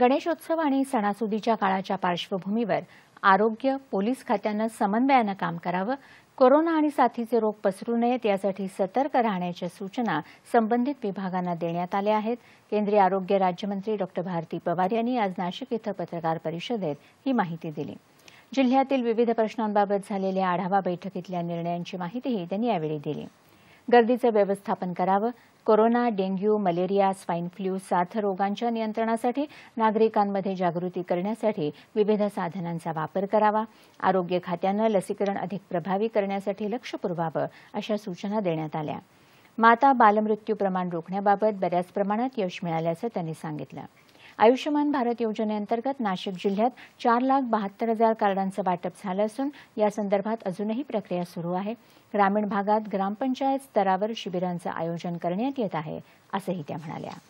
गणेशोत्सव आणि सणासुदीच्या काळाच्या पार्श्वभूमीवर आरोग्य पोलीस खात्यानं समन्वयानं काम करावं कोरोना आणि साथीचे रोग पसरू नयेत यासाठी सतर्क राहण्याच्या सूचना संबंधित विभागांना देण्यात आल्या आहेत केंद्रीय आरोग्य राज्यमंत्री डॉक्टर भारती पवार यांनी आज नाशिक इथं पत्रकार परिषदेत ही माहिती दिली जिल्ह्यातील विविध प्रश्नांबाबत झालेल्या आढावा बैठकीतल्या निर्णयांची माहितीही त्यांनी यावेळी दिली गर्दीचं व्यवस्थापन करावं corona dengue malaria swine flu साथ रोगांच्या नियंत्रणासाठी नागरिकांमध्ये जागृती करण्यासाठी विविध साधनांचा वापर करावा आरोग्य खात्यानं लसीकरण अधिक प्रभावी करण्यासाठी लक्ष पुरवावं अशा सूचना देण्यात आल्या माता बालमृत्यू प्रमाण रोखण्याबाबत बऱ्याच प्रमाणात यश मिळाल्याचं त्यांनी सांगितलं आयुष्यमान भारत योजनेअंतर्गत नाशिक जिल्ह्यात चार लाख बहात्तर हजार कार्डांचं वाटप झालं असून या संदर्भात अजूनही प्रक्रिया सुरू आहे ग्रामीण भागात ग्रामपंचायत स्तरावर शिबिरांचं आयोजन करण्यात येत आहे असंही त्या म्हणाल्या